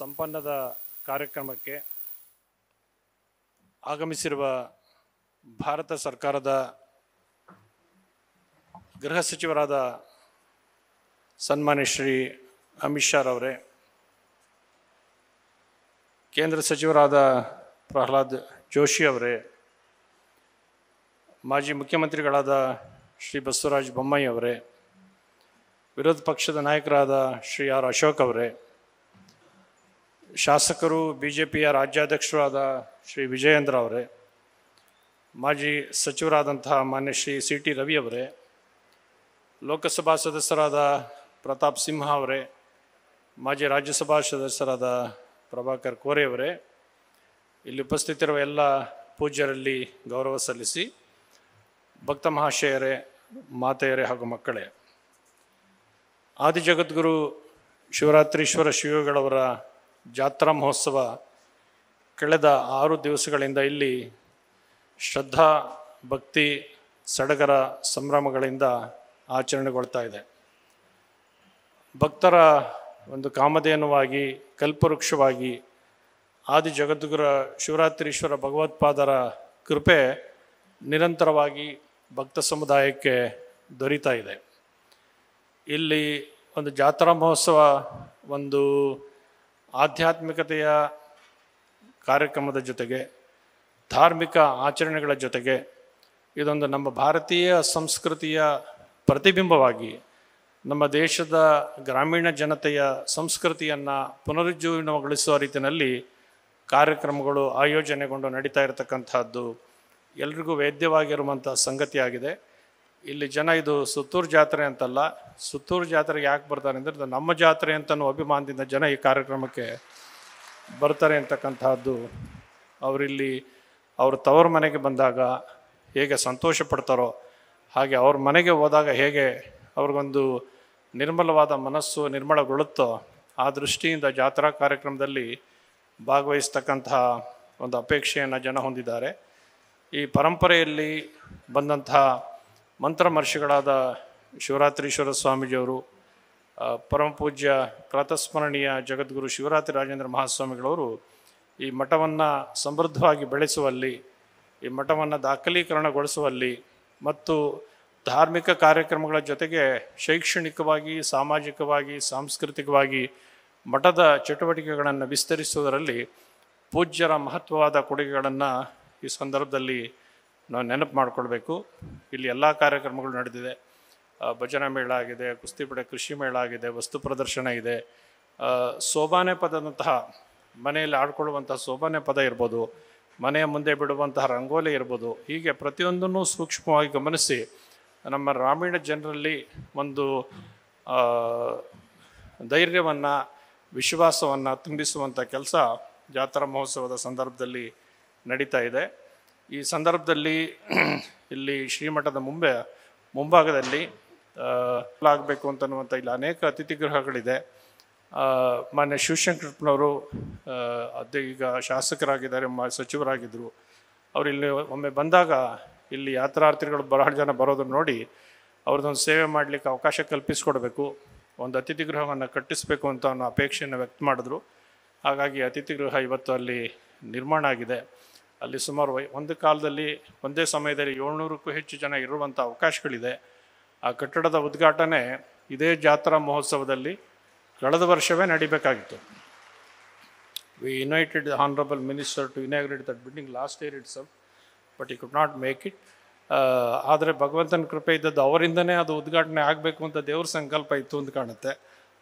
ಸಂಪನ್ನದ ಕಾರ್ಯಕ್ರಮಕ್ಕೆ ಆಗಮಿಸಿರುವ ಭಾರತ ಸರ್ಕಾರದ ಗೃಹ ಸಚಿವರಾದ ಸನ್ಮಾನ್ಯ ಶ್ರೀ ಅಮಿತ್ ಶಾರವರೇ ಕೇಂದ್ರ ಸಚಿವರಾದ ಪ್ರಹ್ಲಾದ್ ಜೋಶಿ ಅವರೇ ಮಾಜಿ ಮುಖ್ಯಮಂತ್ರಿಗಳಾದ ಶ್ರೀ ಬಸವರಾಜ ಬೊಮ್ಮಾಯಿ ಅವರೇ ವಿರೋಧ ಪಕ್ಷದ ನಾಯಕರಾದ ಶ್ರೀ ಆರ್ ಅಶೋಕ್ ಅವರೇ ಶಾಸಕರು ಬಿ ಜೆ ಪಿಯ ರಾಜ್ಯಾಧ್ಯಕ್ಷರಾದ ಶ್ರೀ ವಿಜಯೇಂದ್ರ ಅವರೇ ಮಾಜಿ ಸಚಿವರಾದಂತಹ ಮಾನ್ಯ ಶ್ರೀ ಸಿ ಟಿ ರವಿ ಅವರೇ ಲೋಕಸಭಾ ಸದಸ್ಯರಾದ ಪ್ರತಾಪ್ ಸಿಂಹ ಅವರೇ ಮಾಜಿ ರಾಜ್ಯಸಭಾ ಸದಸ್ಯರಾದ ಪ್ರಭಾಕರ್ ಕೋರೆ ಅವರೇ ಇಲ್ಲಿ ಉಪಸ್ಥಿತಿರುವ ಎಲ್ಲ ಪೂಜ್ಯರಲ್ಲಿ ಗೌರವ ಸಲ್ಲಿಸಿ ಭಕ್ತ ಮಹಾಶಯರೇ ಮಾತೆಯರೇ ಹಾಗೂ ಮಕ್ಕಳೇ ಆದಿಜಗದ್ಗುರು ಶಿವರಾತ್ರೀಶ್ವರ ಶಿವಗಳವರ ಜಾತ್ರಾ ಮಹೋತ್ಸವ ಕಳೆದ ಆರು ದಿವಸಗಳಿಂದ ಇಲ್ಲಿ ಶ್ರದ್ಧಾ ಭಕ್ತಿ ಸಡಗರ ಸಂಭ್ರಮಗಳಿಂದ ಆಚರಣೆಗೊಳ್ತಾ ಇದೆ ಭಕ್ತರ ಒಂದು ಕಾಮಧೇನುವಾಗಿ ಕಲ್ಪವೃಕ್ಷವಾಗಿ ಆದಿ ಜಗದ್ಗುರ ಶಿವರಾತ್ರೀಶ್ವರ ಭಗವತ್ಪಾದರ ಕೃಪೆ ನಿರಂತರವಾಗಿ ಭಕ್ತ ಸಮುದಾಯಕ್ಕೆ ದೊರೀತಾ ಇದೆ ಇಲ್ಲಿ ಒಂದು ಜಾತ್ರಾ ಮಹೋತ್ಸವ ಒಂದು ಆಧ್ಯಾತ್ಮಿಕತೆಯ ಕಾರ್ಯಕ್ರಮದ ಜೊತೆಗೆ ಧಾರ್ಮಿಕ ಆಚರಣೆಗಳ ಜೊತೆಗೆ ಇದೊಂದು ನಮ್ಮ ಭಾರತೀಯ ಸಂಸ್ಕೃತಿಯ ಪ್ರತಿಬಿಂಬವಾಗಿ ನಮ್ಮ ದೇಶದ ಗ್ರಾಮೀಣ ಜನತೆಯ ಸಂಸ್ಕೃತಿಯನ್ನು ಪುನರುಜ್ಜೀವನಗೊಳಿಸುವ ರೀತಿಯಲ್ಲಿ ಕಾರ್ಯಕ್ರಮಗಳು ಆಯೋಜನೆಗೊಂಡು ನಡೀತಾ ಇರತಕ್ಕಂಥದ್ದು ಎಲ್ರಿಗೂ ವೇದ್ಯವಾಗಿರುವಂಥ ಸಂಗತಿಯಾಗಿದೆ ಇಲ್ಲಿ ಜನ ಇದು ಸುತ್ತೂರು ಜಾತ್ರೆ ಅಂತಲ್ಲ ಸುತ್ತೂರು ಜಾತ್ರೆಗೆ ಯಾಕೆ ಬರ್ತಾರೆ ಅಂದರೆ ನಮ್ಮ ಜಾತ್ರೆ ಅಂತನೂ ಅಭಿಮಾನದಿಂದ ಜನ ಈ ಕಾರ್ಯಕ್ರಮಕ್ಕೆ ಬರ್ತಾರೆ ಅಂತಕ್ಕಂಥದ್ದು ಅವರಿಲ್ಲಿ ಅವರು ತವರ ಮನೆಗೆ ಬಂದಾಗ ಹೇಗೆ ಸಂತೋಷ ಪಡ್ತಾರೋ ಹಾಗೆ ಅವ್ರ ಮನೆಗೆ ಹೋದಾಗ ಹೇಗೆ ಅವ್ರಿಗೊಂದು ನಿರ್ಮಲವಾದ ಮನಸ್ಸು ನಿರ್ಮಲಗೊಳ್ಳುತ್ತೋ ಆ ದೃಷ್ಟಿಯಿಂದ ಜಾತ್ರಾ ಕಾರ್ಯಕ್ರಮದಲ್ಲಿ ಭಾಗವಹಿಸ್ತಕ್ಕಂತಹ ಒಂದು ಅಪೇಕ್ಷೆಯನ್ನು ಜನ ಹೊಂದಿದ್ದಾರೆ ಈ ಪರಂಪರೆಯಲ್ಲಿ ಬಂದಂತಹ ಮಂತ್ರಮರ್ಷಿಗಳಾದ ಶಿವರಾತ್ರೀಶ್ವರ ಸ್ವಾಮೀಜಿಯವರು ಪರಮಪೂಜ್ಯ ಪ್ರಾತಸ್ಮರಣೀಯ ಜಗದ್ಗುರು ಶಿವರಾತ್ರಿ ರಾಜೇಂದ್ರ ಮಹಾಸ್ವಾಮಿಗಳವರು ಈ ಮಠವನ್ನು ಸಮೃದ್ಧವಾಗಿ ಬೆಳೆಸುವಲ್ಲಿ ಈ ಮಠವನ್ನು ದಾಖಲೀಕರಣಗೊಳಿಸುವಲ್ಲಿ ಮತ್ತು ಧಾರ್ಮಿಕ ಕಾರ್ಯಕ್ರಮಗಳ ಜೊತೆಗೆ ಶೈಕ್ಷಣಿಕವಾಗಿ ಸಾಮಾಜಿಕವಾಗಿ ಸಾಂಸ್ಕೃತಿಕವಾಗಿ ಮಠದ ಚಟುವಟಿಕೆಗಳನ್ನು ವಿಸ್ತರಿಸುವುದರಲ್ಲಿ ಪೂಜ್ಯರ ಮಹತ್ವವಾದ ಕೊಡುಗೆಗಳನ್ನು ಈ ಸಂದರ್ಭದಲ್ಲಿ ನಾವು ನೆನಪು ಮಾಡಿಕೊಳ್ಬೇಕು ಇಲ್ಲಿ ಎಲ್ಲ ಕಾರ್ಯಕ್ರಮಗಳು ನಡೆದಿದೆ ಭಜನಾ ಮೇಳ ಆಗಿದೆ ಕುಸ್ತಿಪಡೆ ಕೃಷಿ ಮೇಳ ಆಗಿದೆ ವಸ್ತು ಪ್ರದರ್ಶನ ಇದೆ ಸೋಬಾನೆ ಪದದಂತಹ ಮನೆಯಲ್ಲಿ ಆಡ್ಕೊಳ್ಳುವಂತಹ ಸೋಬಾನೆ ಪದ ಇರ್ಬೋದು ಮನೆಯ ಮುಂದೆ ಬಿಡುವಂತಹ ರಂಗೋಲಿ ಇರ್ಬೋದು ಹೀಗೆ ಪ್ರತಿಯೊಂದನ್ನು ಸೂಕ್ಷ್ಮವಾಗಿ ಗಮನಿಸಿ ನಮ್ಮ ಗ್ರಾಮೀಣ ಜನರಲ್ಲಿ ಒಂದು ಧೈರ್ಯವನ್ನು ವಿಶ್ವಾಸವನ್ನು ತುಂಬಿಸುವಂಥ ಕೆಲಸ ಜಾತ್ರಾ ಮಹೋತ್ಸವದ ಸಂದರ್ಭದಲ್ಲಿ ನಡೀತಾ ಇದೆ ಈ ಸಂದರ್ಭದಲ್ಲಿ ಇಲ್ಲಿ ಶ್ರೀಮಠದ ಮುಂಬೆ ಮುಂಭಾಗದಲ್ಲಿ ಆಗಬೇಕು ಅಂತನ್ನುವಂಥ ಇಲ್ಲಿ ಅನೇಕ ಅತಿಥಿಗೃಹಗಳಿದೆ ಮಾನ್ಯ ಶಿವಶಂಕರಪ್ಪನವರು ಅದು ಈಗ ಶಾಸಕರಾಗಿದ್ದಾರೆ ಸಚಿವರಾಗಿದ್ದರು ಅವರು ಇಲ್ಲಿ ಒಮ್ಮೆ ಬಂದಾಗ ಇಲ್ಲಿ ಯಾತ್ರಾರ್ಥಿಗಳು ಬಹಳ ಜನ ಬರೋದನ್ನು ನೋಡಿ ಅವ್ರದ್ದೊಂದು ಸೇವೆ ಮಾಡಲಿಕ್ಕೆ ಅವಕಾಶ ಕಲ್ಪಿಸಿಕೊಡ್ಬೇಕು ಒಂದು ಅತಿಥಿ ಗೃಹವನ್ನು ಕಟ್ಟಿಸಬೇಕು ಅಂತ ಅನ್ನೋ ಅಪೇಕ್ಷೆಯನ್ನು ವ್ಯಕ್ತ ಮಾಡಿದ್ರು ಹಾಗಾಗಿ ಅತಿಥಿ ಗೃಹ ಇವತ್ತು ಅಲ್ಲಿ ನಿರ್ಮಾಣ ಆಗಿದೆ ಅಲ್ಲಿ ಸುಮಾರು ಒಂದು ಕಾಲದಲ್ಲಿ ಒಂದೇ ಸಮಯದಲ್ಲಿ ಏಳ್ನೂರಕ್ಕೂ ಹೆಚ್ಚು ಜನ ಇರುವಂಥ ಅವಕಾಶಗಳಿದೆ ಆ ಕಟ್ಟಡದ ಉದ್ಘಾಟನೆ ಇದೇ ಜಾತ್ರಾ ಮಹೋತ್ಸವದಲ್ಲಿ ಕಳೆದ ವರ್ಷವೇ ನಡಿಬೇಕಾಗಿತ್ತು we united honourable minister to inaugurate that building last year it's up but we could not make it ಆದರೆ ಭಗವಂತನ ಕೃಪೆ ಇದ್ದದ್ದು ಅವರಿಂದನೇ ಅದು ಉದ್ಘಾಟನೆ ಆಗಬೇಕು ಅಂತ ದೇವ್ರ ಸಂಕಲ್ಪ ಇತ್ತು ಅಂತ ಕಾಣುತ್ತೆ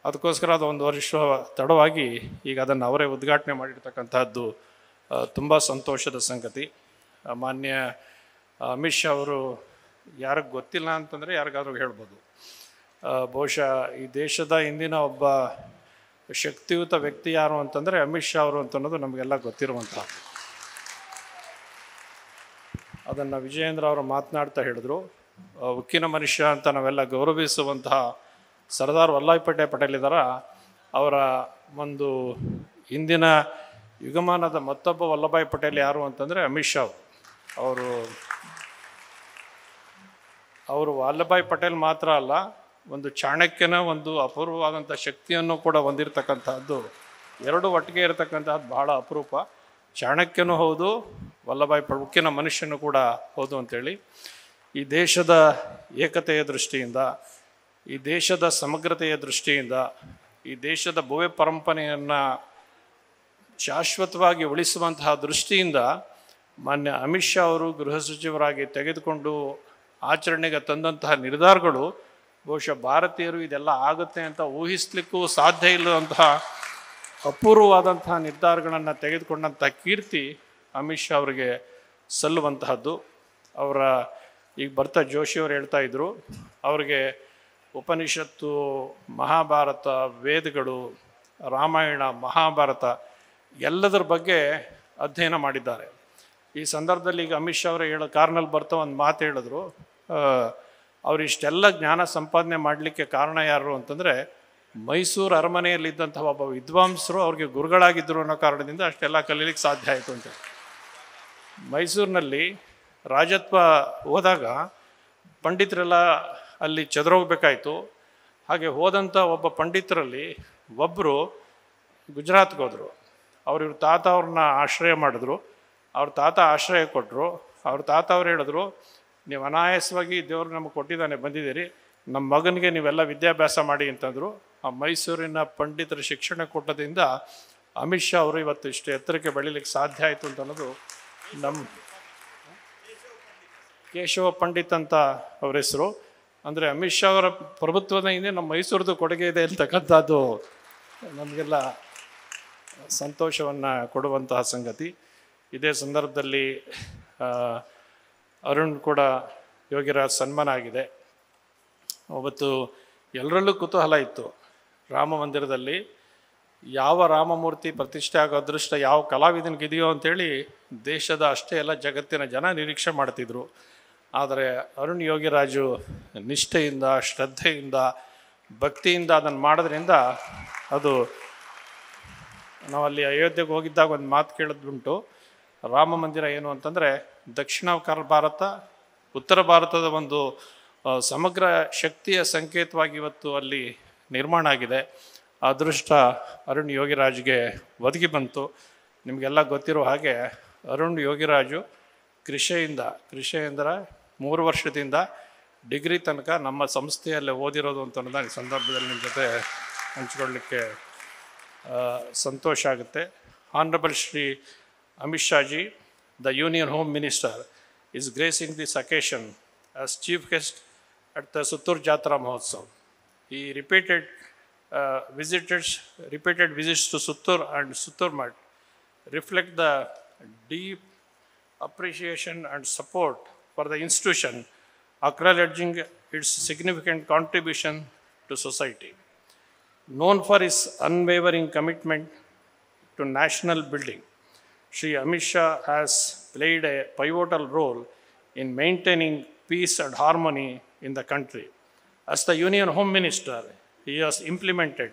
ಅದಕ್ಕೋಸ್ಕರ ಅದು ಒಂದು ವರ್ಷ ತಡವಾಗಿ ಈಗ ಅದನ್ನು ಅವರೇ ಉದ್ಘಾಟನೆ ಮಾಡಿರ್ತಕ್ಕಂಥದ್ದು ತುಂಬ ಸಂತೋಷದ ಸಂಗತಿ ಮಾನ್ಯ ಅಮಿತ್ ಶಾ ಅವರು ಯಾರಿಗೆ ಗೊತ್ತಿಲ್ಲ ಅಂತಂದರೆ ಯಾರಿಗಾದ್ರೂ ಹೇಳ್ಬೋದು ಬಹುಶಃ ಈ ದೇಶದ ಇಂದಿನ ಒಬ್ಬ ಶಕ್ತಿಯುತ ವ್ಯಕ್ತಿ ಯಾರು ಅಂತಂದರೆ ಅಮಿತ್ ಶಾ ಅವರು ಅಂತನ್ನೋದು ನಮಗೆಲ್ಲ ಗೊತ್ತಿರುವಂಥ ಅದನ್ನು ವಿಜಯೇಂದ್ರ ಅವರು ಮಾತನಾಡ್ತಾ ಹೇಳಿದ್ರು ಉಕ್ಕಿನ ಮನುಷ್ಯ ಅಂತ ನಾವೆಲ್ಲ ಗೌರವಿಸುವಂತಹ ಸರ್ದಾರ್ ವಲ್ಲಭ ಪಟೇಲ್ ಪಟೇಲ್ ಇದ್ದಾರ ಅವರ ಒಂದು ಹಿಂದಿನ ಯುಗಮಾನದ ಮತ್ತೊಬ್ಬ ವಲ್ಲಭಾಯಿ ಪಟೇಲ್ ಯಾರು ಅಂತಂದರೆ ಅಮಿತ್ ಶಾ ಅವರು ಅವರು ವಲ್ಲಭಾಯಿ ಪಟೇಲ್ ಮಾತ್ರ ಅಲ್ಲ ಒಂದು ಚಾಣಕ್ಯನ ಒಂದು ಅಪೂರ್ವವಾದಂಥ ಶಕ್ತಿಯನ್ನು ಕೂಡ ಹೊಂದಿರತಕ್ಕಂತಹದ್ದು ಎರಡು ಒಟ್ಟಿಗೆ ಇರತಕ್ಕಂಥದ್ದು ಬಹಳ ಅಪರೂಪ ಚಾಣಕ್ಯನೂ ಹೌದು ವಲ್ಲಭಾಯ್ ಉಕ್ಕಿನ ಮನುಷ್ಯನು ಕೂಡ ಹೌದು ಅಂಥೇಳಿ ಈ ದೇಶದ ಏಕತೆಯ ದೃಷ್ಟಿಯಿಂದ ಈ ದೇಶದ ಸಮಗ್ರತೆಯ ದೃಷ್ಟಿಯಿಂದ ಈ ದೇಶದ ಭವ್ಯ ಪರಂಪರೆಯನ್ನು ಶಾಶ್ವತವಾಗಿ ಉಳಿಸುವಂತಹ ದೃಷ್ಟಿಯಿಂದ ಮಾನ್ಯ ಅಮಿತ್ ಶಾ ಅವರು ಗೃಹ ಸಚಿವರಾಗಿ ತೆಗೆದುಕೊಂಡು ಆಚರಣೆಗೆ ತಂದಂತಹ ನಿರ್ಧಾರಗಳು ಬಹುಶಃ ಭಾರತೀಯರು ಇದೆಲ್ಲ ಆಗುತ್ತೆ ಅಂತ ಊಹಿಸ್ಲಿಕ್ಕೂ ಸಾಧ್ಯ ಇಲ್ಲದಂತಹ ಅಪೂರ್ವವಾದಂತಹ ನಿರ್ಧಾರಗಳನ್ನು ತೆಗೆದುಕೊಂಡಂಥ ಕೀರ್ತಿ ಅಮಿತ್ ಶಾ ಅವರಿಗೆ ಸಲ್ಲುವಂತಹದ್ದು ಅವರ ಈಗ ಬರ್ತಾ ಜೋಶಿಯವರು ಹೇಳ್ತಾ ಇದ್ದರು ಅವರಿಗೆ ಉಪನಿಷತ್ತು ಮಹಾಭಾರತ ವೇದಗಳು ರಾಮಾಯಣ ಮಹಾಭಾರತ ಎಲ್ಲದರ ಬಗ್ಗೆ ಅಧ್ಯಯನ ಮಾಡಿದ್ದಾರೆ ಈ ಸಂದರ್ಭದಲ್ಲಿ ಈಗ ಅಮಿತ್ ಶಾ ಅವರು ಹೇಳೋ ಕಾರ್ನಲ್ಲಿ ಬರ್ತಾ ಒಂದು ಮಾತು ಹೇಳಿದ್ರು ಅವರು ಇಷ್ಟೆಲ್ಲ ಜ್ಞಾನ ಸಂಪಾದನೆ ಮಾಡಲಿಕ್ಕೆ ಕಾರಣ ಯಾರು ಅಂತಂದರೆ ಮೈಸೂರು ಅರಮನೆಯಲ್ಲಿದ್ದಂಥ ಒಬ್ಬ ವಿದ್ವಾಂಸರು ಅವ್ರಿಗೆ ಗುರುಗಳಾಗಿದ್ದರು ಅನ್ನೋ ಕಾರಣದಿಂದ ಅಷ್ಟೆಲ್ಲ ಕಲೀಲಿಕ್ಕೆ ಸಾಧ್ಯ ಆಯಿತು ಅಂತ ಮೈಸೂರಿನಲ್ಲಿ ರಾಜತ್ವ ಹೋದಾಗ ಪಂಡಿತರೆಲ್ಲ ಅಲ್ಲಿ ಹೋಗ್ಬೇಕಾಯ್ತು ಹಾಗೆ ಹೋದಂಥ ಒಬ್ಬ ಪಂಡಿತರಲ್ಲಿ ಒಬ್ಬರು ಗುಜರಾತ್ಗೆ ಹೋದರು ಅವ್ರ ಇವ್ರ ತಾತ ಅವ್ರನ್ನ ಆಶ್ರಯ ಮಾಡಿದ್ರು ಅವ್ರ ತಾತ ಆಶ್ರಯ ಕೊಟ್ಟರು ಅವ್ರ ತಾತ ಅವ್ರು ಹೇಳಿದ್ರು ನೀವು ಅನಾಯಾಸವಾಗಿ ದೇವರು ನಮಗೆ ಕೊಟ್ಟಿದ್ದಾನೆ ಬಂದಿದ್ದೀರಿ ನಮ್ಮ ಮಗನಿಗೆ ನೀವೆಲ್ಲ ವಿದ್ಯಾಭ್ಯಾಸ ಮಾಡಿ ಅಂತಂದರು ಆ ಮೈಸೂರಿನ ಪಂಡಿತರ ಶಿಕ್ಷಣ ಕೊಟ್ಟದಿಂದ ಅಮಿತ್ ಶಾ ಅವರು ಇವತ್ತು ಇಷ್ಟು ಎತ್ತರಕ್ಕೆ ಬೆಳಿಲಿಕ್ಕೆ ಸಾಧ್ಯ ಆಯಿತು ಅಂತ ಅನ್ನೋದು ನಮ್ಮ ಕೇಶವ ಪಂಡಿತ್ ಅಂತ ಅವ್ರ ಹೆಸರು ಅಂದರೆ ಅಮಿತ್ ಶಾ ಅವರ ಪ್ರಭುತ್ವದ ಹಿಂದೆ ನಮ್ಮ ಮೈಸೂರದ್ದು ಕೊಡುಗೆ ಇದೆ ಅಂತಕ್ಕಂಥದ್ದು ನಮಗೆಲ್ಲ ಸಂತೋಷವನ್ನು ಕೊಡುವಂತಹ ಸಂಗತಿ ಇದೇ ಸಂದರ್ಭದಲ್ಲಿ ಅರುಣ್ ಕೂಡ ಯೋಗಿರಾಜ್ ಸನ್ಮಾನ ಆಗಿದೆ ಅವತ್ತು ಎಲ್ಲರಲ್ಲೂ ಕುತೂಹಲ ಇತ್ತು ರಾಮ ಮಂದಿರದಲ್ಲಿ ಯಾವ ರಾಮಮೂರ್ತಿ ಪ್ರತಿಷ್ಠೆ ಆಗೋ ಅದೃಷ್ಟ ಯಾವ ಕಲಾವಿದನಿಗಿದೆಯೋ ಅಂತೇಳಿ ದೇಶದ ಅಷ್ಟೇ ಎಲ್ಲ ಜಗತ್ತಿನ ಜನ ನಿರೀಕ್ಷೆ ಮಾಡ್ತಿದ್ರು ಆದರೆ ಅರುಣ್ ಯೋಗಿರಾಜು ನಿಷ್ಠೆಯಿಂದ ಶ್ರದ್ಧೆಯಿಂದ ಭಕ್ತಿಯಿಂದ ಅದನ್ನು ಮಾಡೋದ್ರಿಂದ ಅದು ನಾವಲ್ಲಿ ಅಯೋಧ್ಯೆಗೆ ಹೋಗಿದ್ದಾಗ ಒಂದು ಮಾತು ಕೇಳಿದ್ದುಂಟು ರಾಮ ಮಂದಿರ ಏನು ಅಂತಂದರೆ ದಕ್ಷಿಣ ಭಾರತ ಉತ್ತರ ಭಾರತದ ಒಂದು ಸಮಗ್ರ ಶಕ್ತಿಯ ಸಂಕೇತವಾಗಿ ಇವತ್ತು ಅಲ್ಲಿ ನಿರ್ಮಾಣ ಆಗಿದೆ ಅದೃಷ್ಟ ಅರುಣ್ ಯೋಗಿರಾಜ್ಗೆ ಒದಗಿ ಬಂತು ನಿಮಗೆಲ್ಲ ಗೊತ್ತಿರೋ ಹಾಗೆ ಅರುಣ್ ಯೋಗಿರಾಜು ಕೃಷಿಯಿಂದ ಕೃಷಿ ಅಂದರೆ ಮೂರು ವರ್ಷದಿಂದ ಡಿಗ್ರಿ ತನಕ ನಮ್ಮ ಸಂಸ್ಥೆಯಲ್ಲೇ ಓದಿರೋದು ಅಂತ ಸಂದರ್ಭದಲ್ಲಿ ನಿಮ್ಮ ಜೊತೆ ಹಂಚ್ಕೊಳ್ಳಿಕ್ಕೆ ಸಂತೋಷ ಆಗುತ್ತೆ honourable Shri Amit ಶಾಜಿ the union home minister is grazing this occasion as chief guest at the Suttur ಜಾತ್ರಾ ಮಹೋತ್ಸವ್ ಈ repeated visitors repeated visits to ಸುತ್ತೂರ್ and ಸುತ್ತೂರ್ Math reflect the deep appreciation and support for the institution acknowledging its significant contribution to society known for his unwavering commitment to national building, Sri Amit Shah has played a pivotal role in maintaining peace and harmony in the country. As the Union Home Minister, he has implemented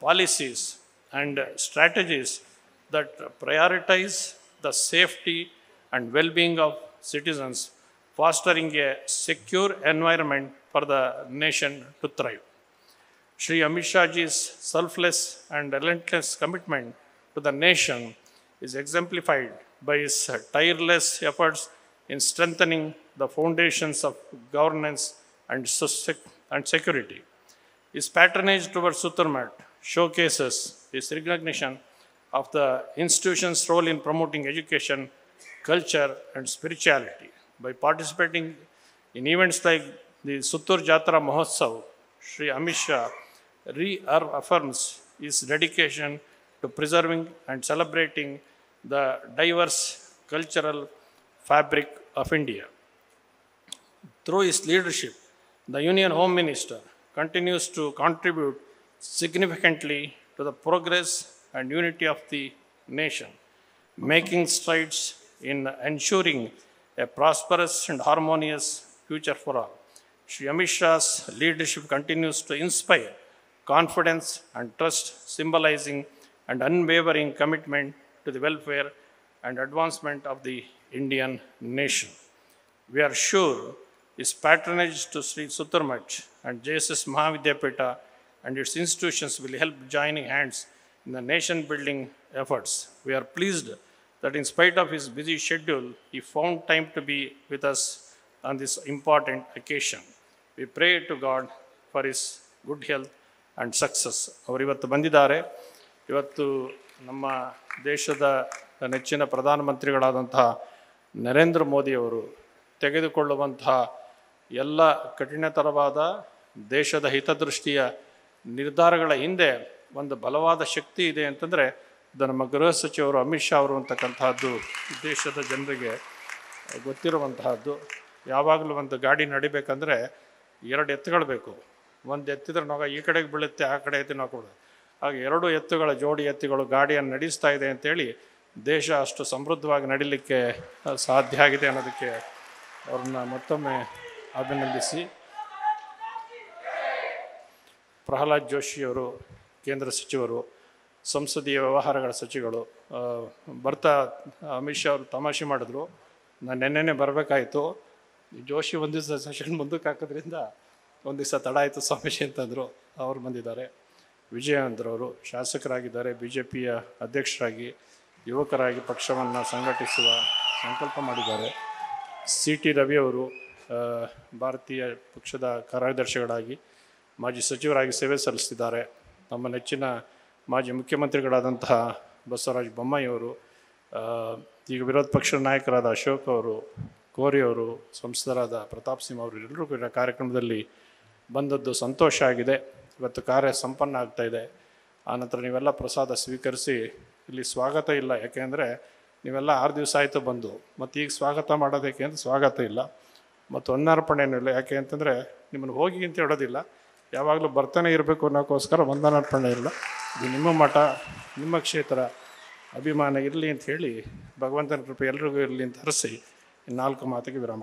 policies and strategies that prioritize the safety and well-being of citizens, fostering a secure environment for the nation to thrive. Sri Amishaji's selfless and relentless commitment to the nation is exemplified by his tireless efforts in strengthening the foundations of governance and, and security. His patronage towards Sutramat showcases his recognition of the institution's role in promoting education, culture, and spirituality. By participating in events like the Sutur Jatra Mahotsav, Sri Amisha. Shah reaffirms his dedication to preserving and celebrating the diverse cultural fabric of India. Through his leadership, the Union Home Minister continues to contribute significantly to the progress and unity of the nation, making strides in ensuring a prosperous and harmonious future for all. Shri Amit Shah's leadership continues to inspire confidence and trust symbolizing an unwavering commitment to the welfare and advancement of the Indian nation. We are sure his patronage to Sri Suttarmach and JSS Mahavidyapeta and its institutions will help joining hands in the nation-building efforts. We are pleased that in spite of his busy schedule, he found time to be with us on this important occasion. We pray to God for his good health and success ಅವರಿವತ್ತು ಬಂದಿದ್ದಾರೆ ಇವತ್ತು ನಮ್ಮ ದೇಶದ ನೆಚ್ಚಿನ ಪ್ರಧಾನಮಂತ್ರಿಗಳಾದಂತಹ ನರೇಂದ್ರ ಮೋದಿಯವರು ತೆಗೆದುಕೊಳ್ಳುವಂತಹ ಎಲ್ಲ ಕಠಿಣತರವಾದ ದೇಶದ ಹಿತದೃಷ್ಟಿಯ ನಿರ್ಧಾರಗಳ ಹಿಂದೆ ಒಂದು ಬಲವಾದ ಶಕ್ತಿ ಇದೆ ಅಂತಂದರೆ ಇದು ನಮ್ಮ ಗೃಹ ಸಚಿವರು ಅಮಿತ್ ಶಾ ಅವರು ಅಂತಕ್ಕಂಥದ್ದು ದೇಶದ ಜನರಿಗೆ ಗೊತ್ತಿರುವಂತಹದ್ದು ಯಾವಾಗಲೂ ಒಂದು ಗಾಡಿ ನಡಿಬೇಕಂದ್ರೆ ಎರಡು ಎತ್ತುಗಳು ಬೇಕು ಒಂದು ಎತ್ತಿದ್ರೆ ನೊಗ ಈ ಕಡೆಗೆ ಬೀಳುತ್ತೆ ಆ ಕಡೆ ಎತ್ತಿ ನೋಡ್ಕೊಳ್ಳೋದು ಆಗ ಎರಡು ಎತ್ತುಗಳ ಜೋಡಿ ಎತ್ತುಗಳು ಗಾಡಿಯನ್ನು ನಡೆಸ್ತಾ ಇದೆ ಅಂತೇಳಿ ದೇಶ ಅಷ್ಟು ಸಮೃದ್ಧವಾಗಿ ನಡೀಲಿಕ್ಕೆ ಸಾಧ್ಯ ಆಗಿದೆ ಅನ್ನೋದಕ್ಕೆ ಅವ್ರನ್ನ ಮತ್ತೊಮ್ಮೆ ಅಭಿನಂದಿಸಿ ಪ್ರಹ್ಲಾದ್ ಜೋಶಿಯವರು ಕೇಂದ್ರ ಸಚಿವರು ಸಂಸದೀಯ ವ್ಯವಹಾರಗಳ ಸಚಿವರು ಬರ್ತಾ ಅಮಿತ್ ಶಾ ಅವರು ತಮಾಷೆ ಮಾಡಿದ್ರು ನಾನು ನೆನ್ನೆನೇ ಬರಬೇಕಾಯಿತು ಜೋಶಿ ಒಂದು ಸೆಷನ್ ಮುಂದಕ್ಕೆ ಹಾಕೋದ್ರಿಂದ ಒಂದು ದಿವಸ ತಡ ಆಯಿತು ಸ್ವಾಮೀಜಿ ಅಂತಂದರು ಅವ್ರು ಬಂದಿದ್ದಾರೆ ಅಂದ್ರವರು ಶಾಸಕರಾಗಿದ್ದಾರೆ ಬಿ ಜೆ ಪಿಯ ಅಧ್ಯಕ್ಷರಾಗಿ ಯುವಕರಾಗಿ ಪಕ್ಷವನ್ನು ಸಂಘಟಿಸುವ ಸಂಕಲ್ಪ ಮಾಡಿದ್ದಾರೆ ಸಿ ಟಿ ರವಿಯವರು ಭಾರತೀಯ ಪಕ್ಷದ ಕಾರ್ಯದರ್ಶಿಗಳಾಗಿ ಮಾಜಿ ಸಚಿವರಾಗಿ ಸೇವೆ ಸಲ್ಲಿಸಿದ್ದಾರೆ ನಮ್ಮ ನೆಚ್ಚಿನ ಮಾಜಿ ಮುಖ್ಯಮಂತ್ರಿಗಳಾದಂತಹ ಬಸವರಾಜ ಬೊಮ್ಮಾಯಿಯವರು ಈಗ ವಿರೋಧ ಪಕ್ಷದ ನಾಯಕರಾದ ಅಶೋಕ್ ಅವರು ಕೋರಿ ಅವರು ಸಂಸದರಾದ ಪ್ರತಾಪ್ ಸಿಂಹ ಅವರು ಎಲ್ಲರೂ ಕೂಡ ಕಾರ್ಯಕ್ರಮದಲ್ಲಿ ಬಂದದ್ದು ಸಂತೋಷ ಆಗಿದೆ ಇವತ್ತು ಕಾರ್ಯ ಸಂಪನ್ನ ಆಗ್ತಾ ಇದೆ ಆನಂತರ ನೀವೆಲ್ಲ ಪ್ರಸಾದ ಸ್ವೀಕರಿಸಿ ಇಲ್ಲಿ ಸ್ವಾಗತ ಇಲ್ಲ ಯಾಕೆಂದರೆ ನೀವೆಲ್ಲ ಆರು ದಿವಸ ಆಯಿತು ಬಂದು ಮತ್ತು ಈಗ ಸ್ವಾಗತ ಮಾಡೋದಕ್ಕೆ ಅಂತ ಸ್ವಾಗತ ಇಲ್ಲ ಮತ್ತು ಏನೂ ಇಲ್ಲ ಯಾಕೆ ಅಂತಂದರೆ ನಿಮ್ಮನ್ನು ಹೋಗಿ ಅಂತ ಹೇಳೋದಿಲ್ಲ ಯಾವಾಗಲೂ ಬರ್ತಾನೆ ಇರಬೇಕು ಅನ್ನೋಕ್ಕೋಸ್ಕರ ಒಂದನಾರ್ಪಣೆ ಇಲ್ಲ ಇದು ನಿಮ್ಮ ಮಠ ನಿಮ್ಮ ಕ್ಷೇತ್ರ ಅಭಿಮಾನ ಇರಲಿ ಅಂತ ಹೇಳಿ ಭಗವಂತನ ಕೃಪೆ ಎಲ್ರಿಗೂ ಇರಲಿ ಅಂತ ಹರಿಸಿ ನಾಲ್ಕು ಮಾತಿಗೆ ವಿರಾಮ